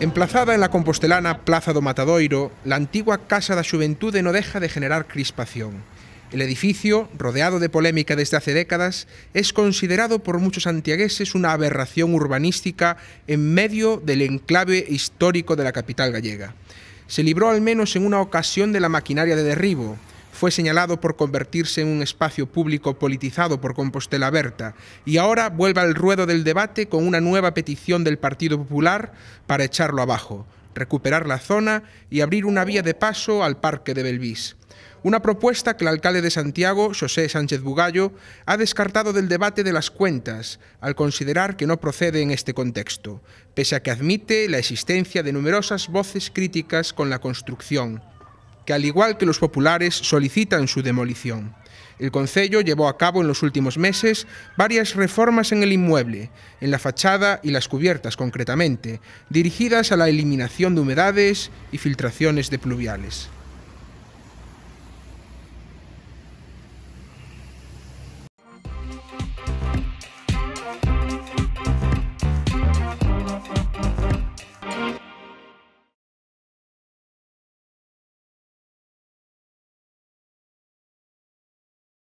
Emplazada en la compostelana Plaza do Matadoiro, la antigua Casa da Juventude no deja de generar crispación. El edificio, rodeado de polémica desde hace décadas, es considerado por muchos santiagueses una aberración urbanística en medio del enclave histórico de la capital gallega. Se libró al menos en una ocasión de la maquinaria de derribo, fue señalado por convertirse en un espacio público politizado por Compostela Berta y ahora vuelve al ruedo del debate con una nueva petición del Partido Popular para echarlo abajo, recuperar la zona y abrir una vía de paso al Parque de Belvís. Una propuesta que el alcalde de Santiago, José Sánchez Bugallo, ha descartado del debate de las cuentas, al considerar que no procede en este contexto, pese a que admite la existencia de numerosas voces críticas con la construcción al igual que los populares solicitan su demolición. El Concello llevó a cabo en los últimos meses varias reformas en el inmueble, en la fachada y las cubiertas concretamente, dirigidas a la eliminación de humedades y filtraciones de pluviales.